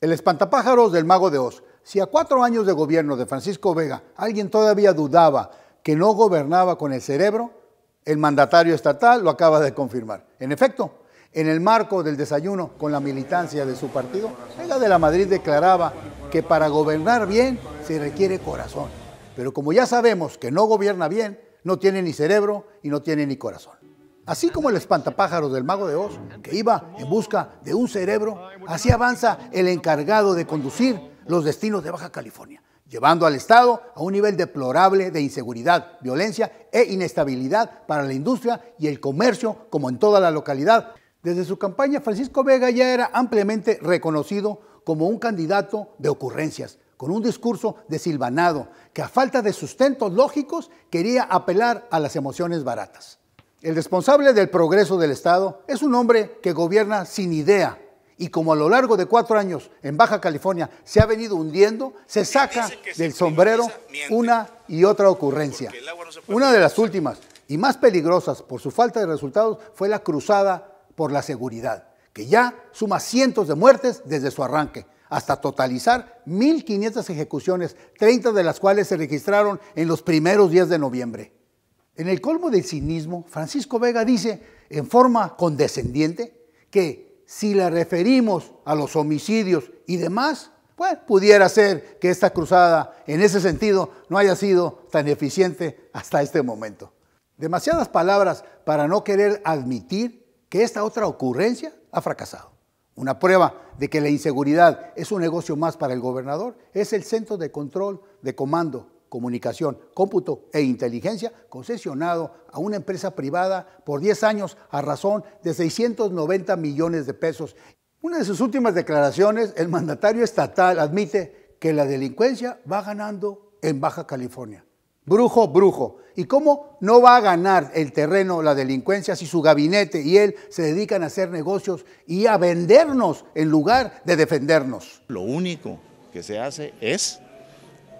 El espantapájaros del mago de Oz. Si a cuatro años de gobierno de Francisco Vega alguien todavía dudaba que no gobernaba con el cerebro, el mandatario estatal lo acaba de confirmar. En efecto, en el marco del desayuno con la militancia de su partido, Vega de la Madrid declaraba que para gobernar bien se requiere corazón. Pero como ya sabemos que no gobierna bien, no tiene ni cerebro y no tiene ni corazón. Así como el espantapájaros del mago de Oz, que iba en busca de un cerebro, así avanza el encargado de conducir los destinos de Baja California, llevando al Estado a un nivel deplorable de inseguridad, violencia e inestabilidad para la industria y el comercio, como en toda la localidad. Desde su campaña, Francisco Vega ya era ampliamente reconocido como un candidato de ocurrencias, con un discurso desilvanado, que a falta de sustentos lógicos quería apelar a las emociones baratas. El responsable del progreso del Estado es un hombre que gobierna sin idea y como a lo largo de cuatro años en Baja California se ha venido hundiendo, se saca del sombrero una y otra ocurrencia. una de las últimas y más peligrosas por su falta de resultados fue la cruzada por la seguridad, que ya suma cientos de muertes desde su arranque, hasta totalizar 1.500 ejecuciones, 30 de las cuales se registraron en los primeros días de noviembre. En el colmo del cinismo, Francisco Vega dice en forma condescendiente que si le referimos a los homicidios y demás, pues pudiera ser que esta cruzada en ese sentido no haya sido tan eficiente hasta este momento. Demasiadas palabras para no querer admitir que esta otra ocurrencia ha fracasado. Una prueba de que la inseguridad es un negocio más para el gobernador es el centro de control, de comando comunicación, cómputo e inteligencia concesionado a una empresa privada por 10 años a razón de 690 millones de pesos. Una de sus últimas declaraciones, el mandatario estatal admite que la delincuencia va ganando en Baja California. Brujo, brujo. ¿Y cómo no va a ganar el terreno la delincuencia si su gabinete y él se dedican a hacer negocios y a vendernos en lugar de defendernos? Lo único que se hace es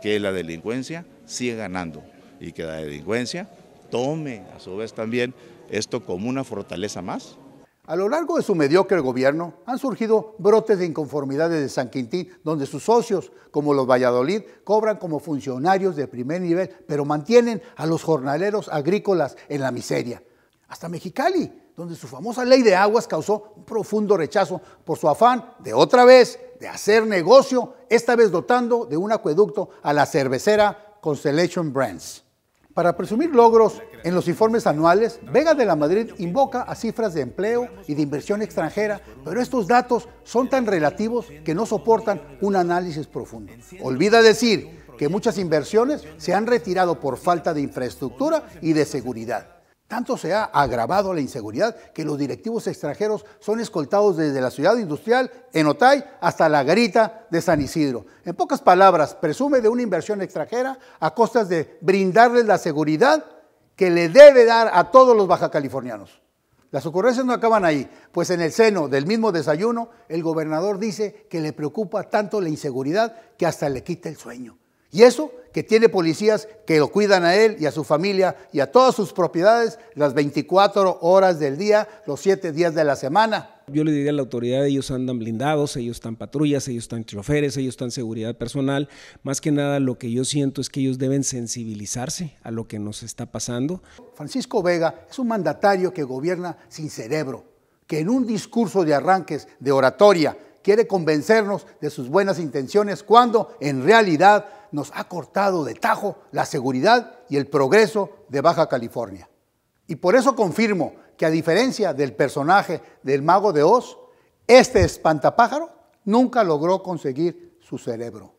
que la delincuencia sigue ganando y que la delincuencia tome a su vez también esto como una fortaleza más. A lo largo de su mediocre gobierno han surgido brotes de inconformidades de San Quintín, donde sus socios, como los Valladolid, cobran como funcionarios de primer nivel, pero mantienen a los jornaleros agrícolas en la miseria. Hasta Mexicali, donde su famosa ley de aguas causó un profundo rechazo por su afán de otra vez de hacer negocio, esta vez dotando de un acueducto a la cervecera Constellation Brands. Para presumir logros en los informes anuales, Vega de la Madrid invoca a cifras de empleo y de inversión extranjera, pero estos datos son tan relativos que no soportan un análisis profundo. Olvida decir que muchas inversiones se han retirado por falta de infraestructura y de seguridad. Tanto se ha agravado la inseguridad que los directivos extranjeros son escoltados desde la ciudad industrial en Otay hasta la garita de San Isidro. En pocas palabras, presume de una inversión extranjera a costas de brindarles la seguridad que le debe dar a todos los bajacalifornianos. Las ocurrencias no acaban ahí, pues en el seno del mismo desayuno, el gobernador dice que le preocupa tanto la inseguridad que hasta le quita el sueño. Y eso que tiene policías que lo cuidan a él y a su familia y a todas sus propiedades las 24 horas del día, los 7 días de la semana. Yo le diría a la autoridad, ellos andan blindados, ellos están patrullas, ellos están choferes, ellos están seguridad personal. Más que nada lo que yo siento es que ellos deben sensibilizarse a lo que nos está pasando. Francisco Vega es un mandatario que gobierna sin cerebro, que en un discurso de arranques, de oratoria, quiere convencernos de sus buenas intenciones cuando en realidad nos ha cortado de tajo la seguridad y el progreso de Baja California. Y por eso confirmo que a diferencia del personaje del mago de Oz, este espantapájaro nunca logró conseguir su cerebro.